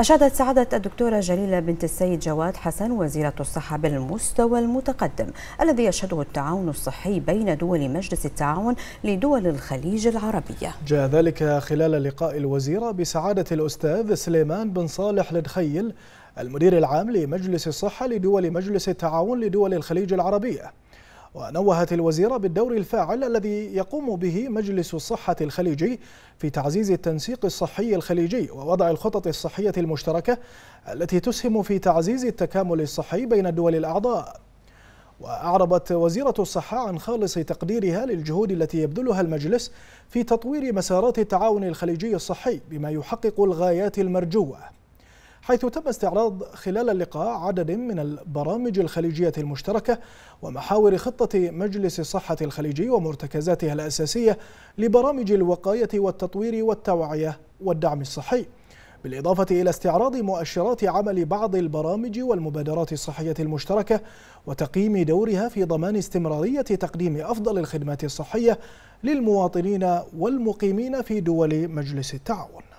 أشادت سعادة الدكتورة جليلة بنت السيد جواد حسن وزيرة الصحة بالمستوى المتقدم الذي يشهده التعاون الصحي بين دول مجلس التعاون لدول الخليج العربية جاء ذلك خلال لقاء الوزيرة بسعادة الأستاذ سليمان بن صالح لدخيل المدير العام لمجلس الصحة لدول مجلس التعاون لدول الخليج العربية ونوهت الوزيرة بالدور الفاعل الذي يقوم به مجلس الصحة الخليجي في تعزيز التنسيق الصحي الخليجي ووضع الخطط الصحية المشتركة التي تسهم في تعزيز التكامل الصحي بين الدول الأعضاء وأعربت وزيرة الصحة عن خالص تقديرها للجهود التي يبذلها المجلس في تطوير مسارات التعاون الخليجي الصحي بما يحقق الغايات المرجوة حيث تم استعراض خلال اللقاء عدد من البرامج الخليجية المشتركة ومحاور خطة مجلس الصحة الخليجي ومرتكزاتها الأساسية لبرامج الوقاية والتطوير والتوعية والدعم الصحي بالإضافة إلى استعراض مؤشرات عمل بعض البرامج والمبادرات الصحية المشتركة وتقييم دورها في ضمان استمرارية تقديم أفضل الخدمات الصحية للمواطنين والمقيمين في دول مجلس التعاون